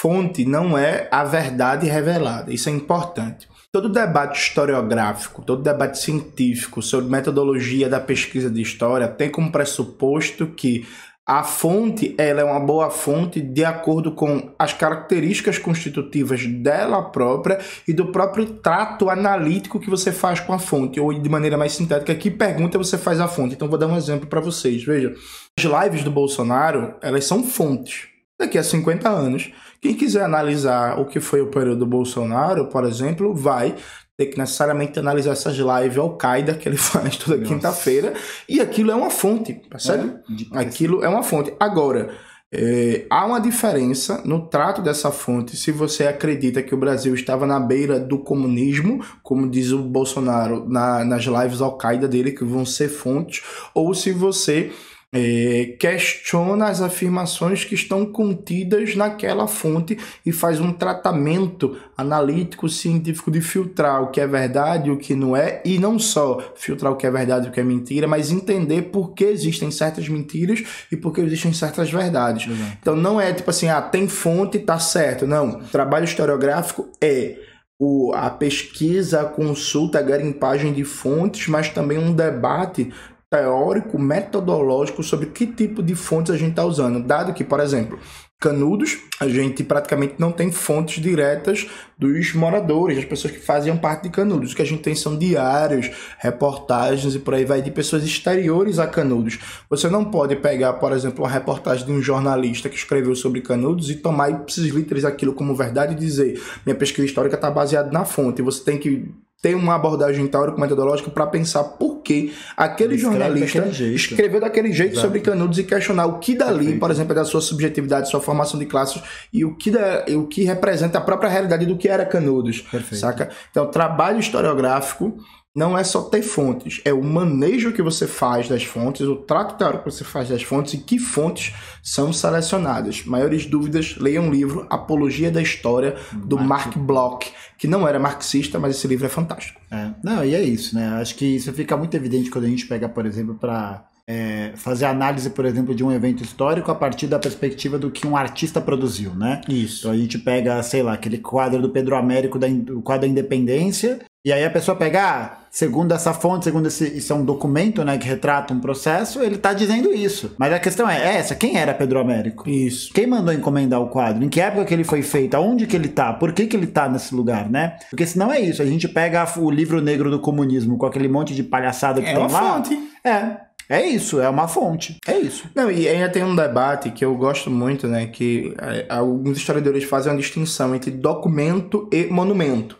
fonte não é a verdade revelada. Isso é importante. Todo debate historiográfico, todo debate científico sobre metodologia da pesquisa de história tem como pressuposto que a fonte ela é uma boa fonte de acordo com as características constitutivas dela própria e do próprio trato analítico que você faz com a fonte, ou de maneira mais sintética, que pergunta você faz à fonte. Então vou dar um exemplo para vocês. Veja, as lives do Bolsonaro, elas são fontes daqui a 50 anos. Quem quiser analisar o que foi o período do Bolsonaro, por exemplo, vai ter que necessariamente analisar essas lives Al-Qaeda que ele faz toda quinta-feira. E aquilo é uma fonte, percebe? É, aquilo é uma fonte. Agora, é, há uma diferença no trato dessa fonte se você acredita que o Brasil estava na beira do comunismo, como diz o Bolsonaro na, nas lives Al-Qaeda dele, que vão ser fontes, ou se você é, questiona as afirmações que estão contidas naquela fonte e faz um tratamento analítico científico de filtrar o que é verdade e o que não é, e não só filtrar o que é verdade e o que é mentira, mas entender por que existem certas mentiras e por que existem certas verdades. Então não é tipo assim, ah, tem fonte, tá certo. Não. trabalho historiográfico é o, a pesquisa, a consulta, a garimpagem de fontes, mas também um debate teórico, metodológico sobre que tipo de fontes a gente está usando. Dado que, por exemplo, Canudos, a gente praticamente não tem fontes diretas dos moradores, das pessoas que faziam parte de Canudos. O que a gente tem são diários, reportagens e por aí vai de pessoas exteriores a Canudos. Você não pode pegar, por exemplo, uma reportagem de um jornalista que escreveu sobre Canudos e tomar esses literis aquilo como verdade e dizer minha pesquisa histórica está baseada na fonte. Você tem que tem uma abordagem teórico-metodológica para pensar por que aquele jornalista daquele escreveu daquele jeito Exato. sobre Canudos e questionar o que dali, Perfeito. por exemplo, é da sua subjetividade, sua formação de classes e o que, da, o que representa a própria realidade do que era Canudos, Perfeito. saca? Então, trabalho historiográfico não é só ter fontes, é o manejo que você faz das fontes, o trato teórico que você faz das fontes e que fontes são selecionadas. Maiores dúvidas, leiam um livro Apologia da História, do Mark, Mark Bloch, que não era marxista, mas esse livro é fantástico. É. Não, e é isso, né? Acho que isso fica muito evidente quando a gente pega, por exemplo, para é, fazer análise, por exemplo, de um evento histórico a partir da perspectiva do que um artista produziu, né? Isso. Então a gente pega, sei lá, aquele quadro do Pedro Américo, da, o quadro da Independência, e aí a pessoa pegar, ah, segundo essa fonte, segundo esse, isso é um documento, né, que retrata um processo, ele tá dizendo isso. Mas a questão é, é essa, quem era Pedro Américo? Isso. Quem mandou encomendar o quadro? Em que época que ele foi feito? Aonde que ele tá? Por que que ele tá nesse lugar, né? Porque senão é isso, a gente pega o livro negro do comunismo com aquele monte de palhaçada que é tá lá. Fonte. É, é isso, é uma fonte. É isso. Não, e ainda tem um debate que eu gosto muito, né? Que é, alguns historiadores fazem uma distinção entre documento e monumento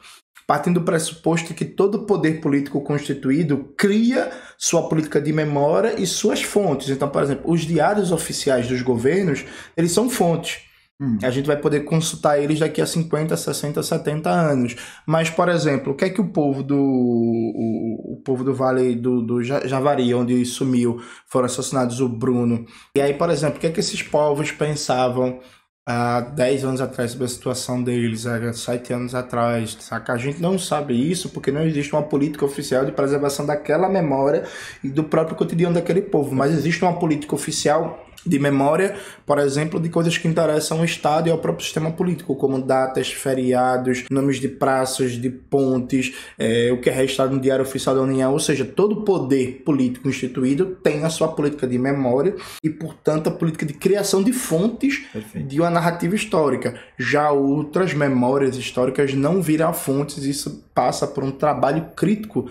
partindo do pressuposto que todo poder político constituído cria sua política de memória e suas fontes. Então, por exemplo, os diários oficiais dos governos, eles são fontes. Hum. A gente vai poder consultar eles daqui a 50, 60, 70 anos. Mas, por exemplo, o que é que o povo do o, o povo do Vale do, do Javari, onde sumiu, foram assassinados o Bruno. E aí, por exemplo, o que é que esses povos pensavam há 10 anos atrás sobre a situação deles, há 7 anos atrás, saca? A gente não sabe isso porque não existe uma política oficial de preservação daquela memória e do próprio cotidiano daquele povo, mas existe uma política oficial de memória, por exemplo, de coisas que interessam ao Estado e ao próprio sistema político, como datas, feriados, nomes de praças, de pontes, é, o que é registrado no Diário Oficial da União, ou seja, todo poder político instituído tem a sua política de memória e, portanto, a política de criação de fontes Perfeito. de uma narrativa histórica. Já outras memórias históricas não viram fontes, isso passa por um trabalho crítico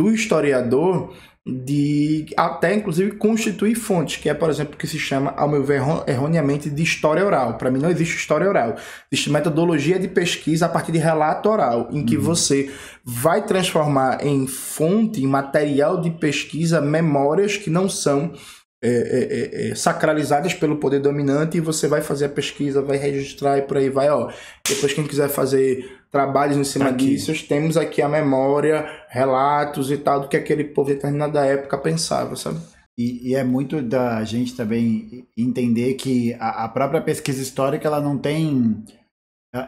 do historiador de até inclusive constituir fontes, que é, por exemplo, que se chama, ao meu ver, erroneamente de história oral. Para mim não existe história oral. Existe metodologia de pesquisa a partir de relato oral, em que uhum. você vai transformar em fonte, em material de pesquisa, memórias que não são é, é, é, é, sacralizadas pelo poder dominante e você vai fazer a pesquisa, vai registrar e por aí vai, ó. Depois quem quiser fazer trabalhos em cima tá aqui. disso, temos aqui a memória, relatos e tal do que aquele povo determinado da época pensava, sabe? E, e, é muito da gente também entender que a, a própria pesquisa histórica ela não tem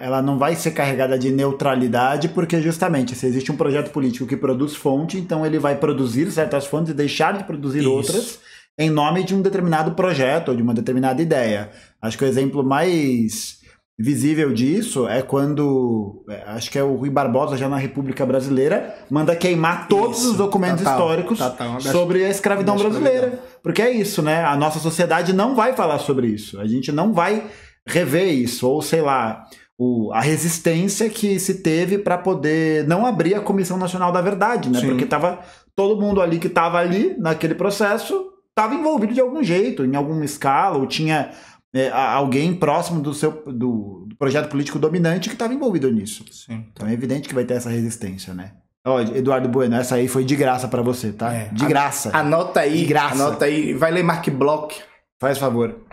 ela não vai ser carregada de neutralidade, porque justamente se existe um projeto político que produz fonte, então ele vai produzir certas fontes e deixar de produzir Isso. outras em nome de um determinado projeto ou de uma determinada ideia. Acho que o exemplo mais visível disso é quando, é, acho que é o Rui Barbosa, já na República Brasileira, manda queimar todos isso, os documentos históricos sobre a escravidão brasileira. Escravidão. Porque é isso, né? A nossa sociedade não vai falar sobre isso. A gente não vai rever isso, ou sei lá, o, a resistência que se teve para poder não abrir a Comissão Nacional da Verdade, né? Sim. Porque tava todo mundo ali que estava ali naquele processo estava envolvido de algum jeito, em alguma escala, ou tinha é, alguém próximo do seu do, do projeto político dominante que estava envolvido nisso. Sim. Então é evidente que vai ter essa resistência, né? Ó, oh, Eduardo Bueno, essa aí foi de graça para você, tá? É. De graça. Anota aí. De graça. Anota aí. Vai ler Mark Bloch. Faz favor.